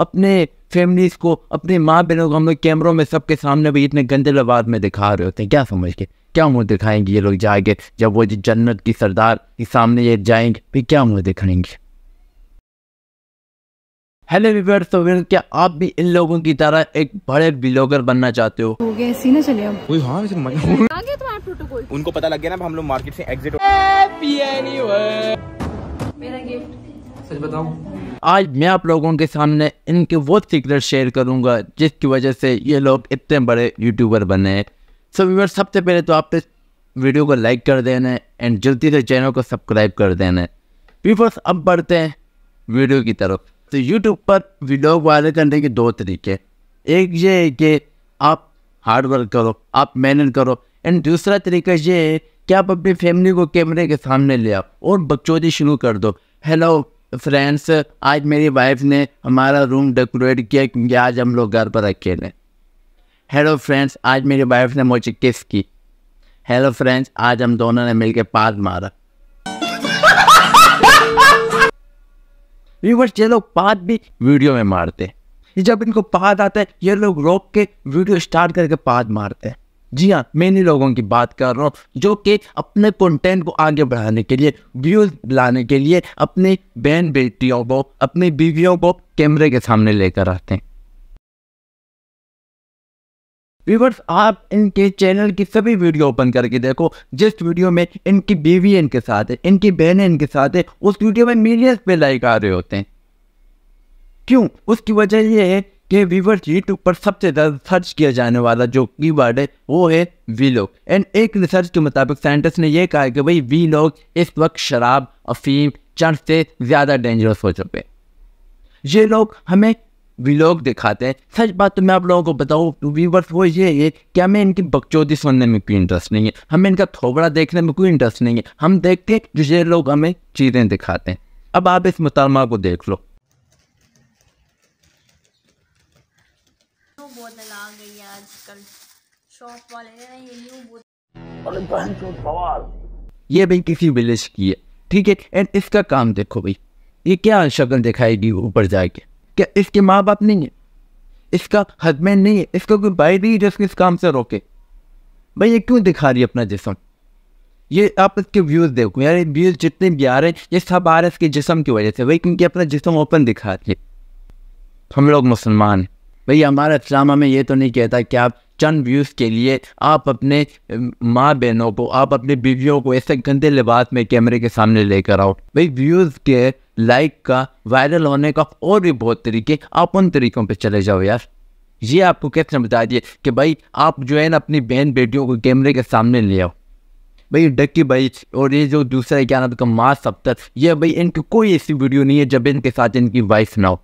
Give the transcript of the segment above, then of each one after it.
अपने फैमिलीज को अपने माँ बहनों को हम लोग कैमरों में सबके सामने भी इतने गंदे लबाद में दिखा रहे होते हैं क्या समझ के क्या मुँह दिखाएंगे ये लोग जाएंगे जब वो जन्नत की सरदार के सामने ये जाएंगे फिर क्या मुँह दिखाएंगे हेलो विवर्स तो विवर्स क्या आप भी इन लोगों की तरह एक बड़े ब्लॉगर बनना चाहते हो गया सीना चले अब ओए हां उनको पता लग गया ना हम लोग मार्केट से एग्जिट मेरा गिफ्ट सच बताऊं आज मैं आप लोगों के सामने इनके वो सीक्रेट शेयर करूंगा जिसकी वजह से ये लोग इतने बड़े यूट्यूबर बने हैं सो व्यूअर सबसे पहले तो आप इस वीडियो को लाइक कर देना एंड जल्दी से चैनल को सब्सक्राइब कर देना व्यूवर्स अब बढ़ते हैं वीडियो की तरफ तो यूट्यूब पर वीडियो वायरल करने के दो तरीके एक ये है कि आप हार्ड वर्क करो आप मेहनत करो एंड दूसरा तरीका ये है कि आप अपनी फैमिली को कैमरे के सामने ले आओ और बकचोदी शुरू कर दो हेलो फ्रेंड्स आज मेरी वाइफ ने हमारा रूम डेकोरेट किया क्योंकि आज हम लोग घर पर अकेले हेलो फ्रेंड्स आज मेरी वाइफ ने मुझे किस की हेलो फ्रेंड्स आज हम दोनों ने मिलकर पाद मारा व्यूवर्स ये लोग पाद भी वीडियो में मारते जब इनको पाद आता है ये लोग रोक के वीडियो स्टार्ट करके पाद मारते हैं जी हाँ मैं इन्हीं लोगों की बात कर रहा हूँ जो कि अपने कंटेंट को आगे बढ़ाने के लिए व्यूज लाने के लिए अपनी बहन बेटियों को अपनी बीवियों को कैमरे के सामने लेकर आते हैं व्यूवर्स आप इनके चैनल की सभी वीडियो ओपन करके देखो जिस वीडियो में इनकी बीवी इनके साथ है इनकी बहनें इनके साथ है उस वीडियो में मिलियंस पे लाइक आ रहे होते हैं क्यों उसकी वजह यह है के व्यूवर्स यूट्यूब पर सबसे ज़्यादा सर्च किया जाने वाला जो कीवर्ड है वो है वीलॉग एंड एक रिसर्च के मुताबिक साइंटिस्ट ने यह कहा कि भाई वीलॉग इस वक्त शराब अफीम चंद से ज़्यादा डेंजरस हो चुके हैं ये लोग हमें वीलॉग दिखाते हैं सच बात तो मैं आप लोगों को बताऊँ वीवर्स वो ये है कि हमें इनकी बकचौदी सुनने में कोई इंटरेस्ट नहीं है हमें इनका थोबड़ा देखने में कोई इंटरेस्ट नहीं है हम देखते हैं जो ये लोग हमें चीज़ें दिखाते हैं अब आप इस मुतालमा को देख लो ये भी भाई किसी विलेज की है ठीक है एंड इसका काम देखो भाई ये क्या शक्ल दिखाएगी ऊपर जाके क्या इसके माँ बाप नहीं है इसका हस्बैंड नहीं है इसका कोई भाई नहीं जो इस काम से रोके भाई ये क्यों दिखा रही है अपना जिसम ये आप इसके व्यूज़ देखो यार व्यूज़ जितने भी आ रहे हैं ये सब आ रहे हैं इसके जिसम की वजह से भाई क्योंकि अपना जिसम ओपन दिखा रही है हम लोग मुसलमान भाई हमारा इस्लामा में ये तो नहीं कहता कि आप चंद व्यूज़ के लिए आप अपने माँ बहनों को आप अपने बीवियों को ऐसे गंदे लिबास में कैमरे के सामने लेकर आओ भाई व्यूज़ के लाइक का वायरल होने का और भी बहुत तरीके आप उन तरीक़ों पर चले जाओ यार ये आपको कैसे बता दिए कि भाई आप जो है ना अपनी बहन बेटियों को कैमरे के सामने ले आओ भाई डक्की भाई और ये जो दूसरा क्या नाम का मास सप्तर ये भाई इनकी कोई ऐसी वीडियो नहीं है जब इनके साथ इनकी वाइफ ना हो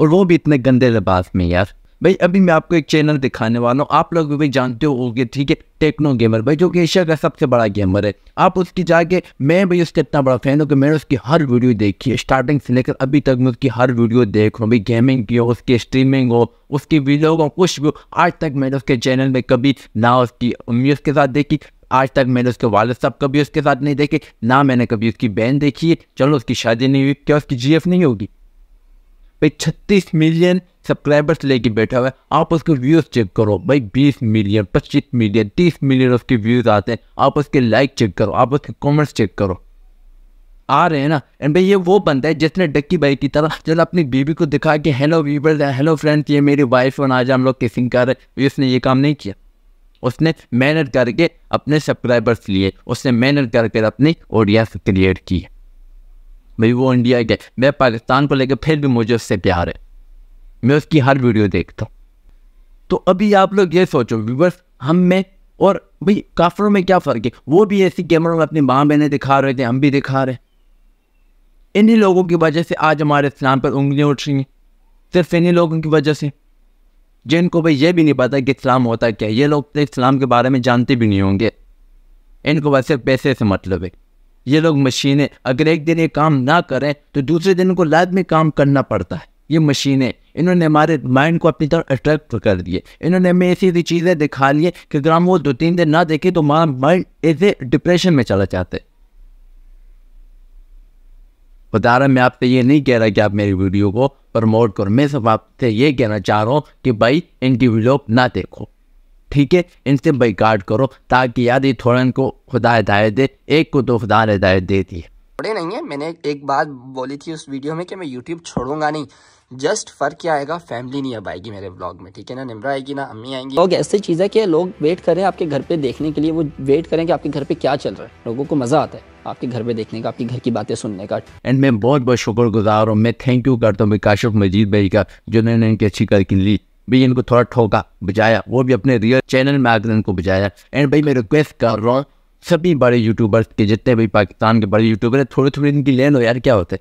और वो भी इतने गंदे लिबास में यार भाई अभी मैं आपको एक चैनल दिखाने वाला हूँ आप लोग भी भाई जानते हो ठीक है टेक्नो गेमर भाई जो कि एशिया का सबसे बड़ा गेमर है आप उसकी जाके मैं भाई उसका इतना बड़ा फैन हूँ कि मैंने उसकी हर वीडियो देखी है स्टार्टिंग से लेकर अभी तक मैं उसकी हर वीडियो देख रहा हूँ भाई गेमिंग की हो उसकी स्ट्रीमिंग हो उसकी वीडियो हो कुछ भी हो आज तक मैंने उसके चैनल में कभी ना उसकी उम्मीद उसके साथ देखी आज तक मैंने उसके वाले साहब कभी उसके साथ नहीं देखे ना मैंने कभी उसकी बहन देखी है चलो उसकी शादी नहीं हुई क्या उसकी जीएफ नहीं होगी भाई छत्तीस मिलियन सब्सक्राइबर्स लेके बैठा हुआ है आप उसके व्यूज़ चेक करो भाई बीस मिलियन पच्चीस मिलियन तीस मिलियन उसके व्यूज़ आते हैं आप उसके लाइक चेक करो आप उसके कमेंट्स चेक करो आ रहे हैं ना एंड भाई ये वो बंदा है जिसने डक्की भाई की तरह चलो अपनी बीबी को दिखा के हेलो वीबर हेलो फ्रेंड्स ये मेरी वाइफ और आज हम लोग किसिंग कर रहे उसने ये काम नहीं किया उसने मेहनत करके अपने सब्सक्राइबर्स लिए उसने मेहनत करके अपनी ऑडियंस क्रिएट की है भाई वो इंडिया गए मैं पाकिस्तान को लेकर फिर भी मुझे उससे प्यार है मैं उसकी हर वीडियो देखता हूँ तो अभी आप लोग ये सोचो व्यूवर्स हम में और भाई काफरों में क्या फ़र्क है वो भी ऐसी कैमरों में अपनी माँ बहनें दिखा रहे थे हम भी दिखा रहे इन्हीं लोगों की वजह से आज हमारे इस्लाम पर उंगलियाँ उठ रही हैं सिर्फ इन्हीं लोगों की वजह से जिनको भाई ये भी नहीं पता कि इस्लाम होता क्या है ये लोग तो इस्लाम के बारे में जानते भी नहीं होंगे इनको बस सिर्फ पैसे से मतलब है ये लोग मशीनें अगर एक दिन ये काम ना करें तो दूसरे दिन उनको लाजमी काम करना पड़ता है ये मशीनें इन्होंने हमारे माइंड को अपनी तरफ अट्रैक्ट कर दिए इन्होंने हमें ऐसी ऐसी चीज़ें दिखा लिए कि अगर हम वो दो तीन दिन ना देखें तो हमारा माइंड ऐसे डिप्रेशन में चला जाते बता रहा मैं आपसे ये नहीं कह रहा कि आप मेरी वीडियो को प्रमोट करो मैं सब आपसे ये कहना चाह रहा हूँ कि भाई इनकी वीडियो ना देखो ठीक है इनसे बैकाट करो ताकि ही थोड़ा इनको खुदा हिदायत दे एक को तो खुदा हिदायत दे दी बड़े नहीं है मैंने एक बात बोली थी उस वीडियो में कि मैं यूट्यूब छोड़ूंगा नहीं जस्ट फर्क क्या आएगा फैमिली नहीं अब आएगी मेरे ब्लॉग में ठीक है ना निमरा आएगी ना अम्मी आएंगी लोग ऐसी चीज़ है कि लोग वेट करें आपके घर पे देखने के लिए वो वेट करें कि आपके घर पे क्या चल रहा है लोगों को मज़ा आता है आपके घर पे देखने का आपके घर की बातें सुनने का एंड मैं बहुत बहुत शुक्र गुजार हूँ मैं थैंक यू करता हूँ काशिफ मजीद भाई का जिन्होंने इनकी अच्छी करके ली भी इनको थोड़ा ठोका बजाया वो भी अपने रियल चैनल में आकर इनको बजाया एंड भाई मैं रिक्वेस्ट कर रहा हूँ सभी बड़े यूट्यूबर्स के जितने भी पाकिस्तान के बड़े यूट्यूबर हैं थोड़ी थोड़ी इनकी ले लो यार क्या होते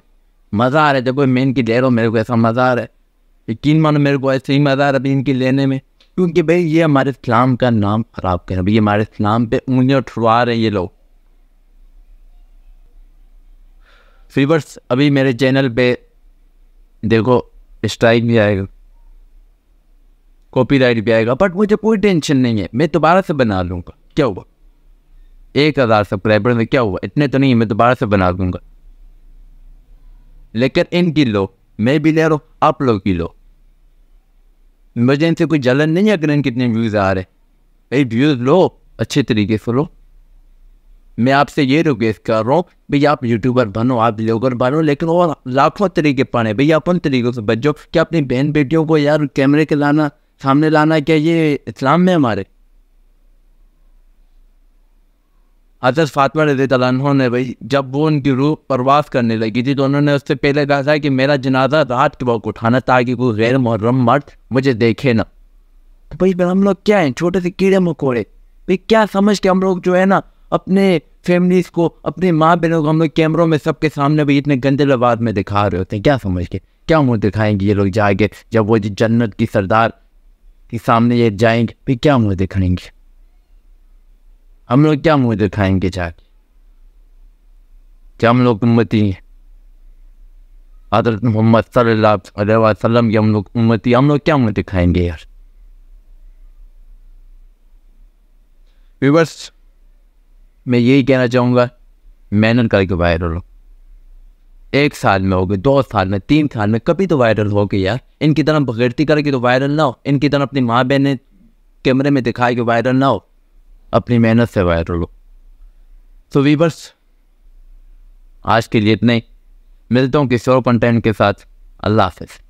मज़ा आ रहा है जब मैं इनकी ले रहा हूँ मेरे को ऐसा मज़ा आ रहा है यकीन मानो मेरे को ऐसे ही मज़ा आ रहा है इनकी लेने में क्योंकि भाई ये हमारे इस्लाम का नाम ख़राब कर भाई ये हमारे इस्लाम पे उंगलियाँ उठवा रहे हैं ये लोग फीवर्स अभी मेरे चैनल पे देखो स्ट्राइक भी आएगा कॉपीराइट भी आएगा बट मुझे कोई टेंशन नहीं है मैं दोबारा से बना लूँगा क्या हुआ एक हज़ार सब्सक्राइबर में क्या हुआ इतने तो नहीं मैं दोबारा से बना दूंगा लेकिन इनकी लो मैं भी ले रहा हूँ आप लोग की लो मुझे इनसे कोई जलन नहीं है अगर इन कितने व्यूज़ आ रहे भाई व्यूज़ लो अच्छे तरीके से लो मैं आपसे ये रिक्वेस्ट कर रहा हूँ भाई आप यूट्यूबर बनो आप ब्लॉगर बनो लेकिन और लाखों तरीके पाने भाई आप उन तरीक़ों से बचो कि अपनी बहन बेटियों को यार कैमरे के लाना सामने लाना क्या ये इस्लाम में हमारे हजरत फातमा रजी ने भाई जब वो उनकी रूह परवास करने लगी थी तो उन्होंने उससे पहले कहा था कि मेरा जनाजा रात के वक्त उठाना ताकि कोई गैर मुहर्रम मर्द मुझे देखे ना तो भाई हम लोग क्या हैं छोटे से कीड़े मकोड़े भाई क्या समझ के हम लोग जो है ना अपने फैमिलीज़ को अपने माँ बहनों को हम लोग कैमरों में सबके सामने भी इतने गंदे लबाद में दिखा रहे होते हैं क्या समझ के क्या मुँह दिखाएंगे ये लोग जाके जब वो जन्नत की सरदार कि सामने ये जाएंगे भी क्या मुँह दिखाएंगे हम लोग क्या मुँह दिखाएंगे जाके क्या हम लोग उम्मती हैं हजरत मोहम्मद सल्लल्लाहु वसल्लम की हम लोग उम्मती हम लोग क्या मुँह दिखाएंगे यार व्यूवर्स मैं यही कहना चाहूँगा मेहनत करके वायरल हो एक साल में हो गए दो साल में तीन साल में कभी तो वायरल हो गई यार इनकी तरह बगैरती करेगी तो वायरल ना हो इनकी तरह अपनी माँ बहन ने कैमरे में दिखाएगी वायरल ना हो अपनी मेहनत से वायरल हो सो वीवर्स आज के लिए इतने ही मिलता हूँ किसी और कंटेंट के साथ अल्लाह हाफिज़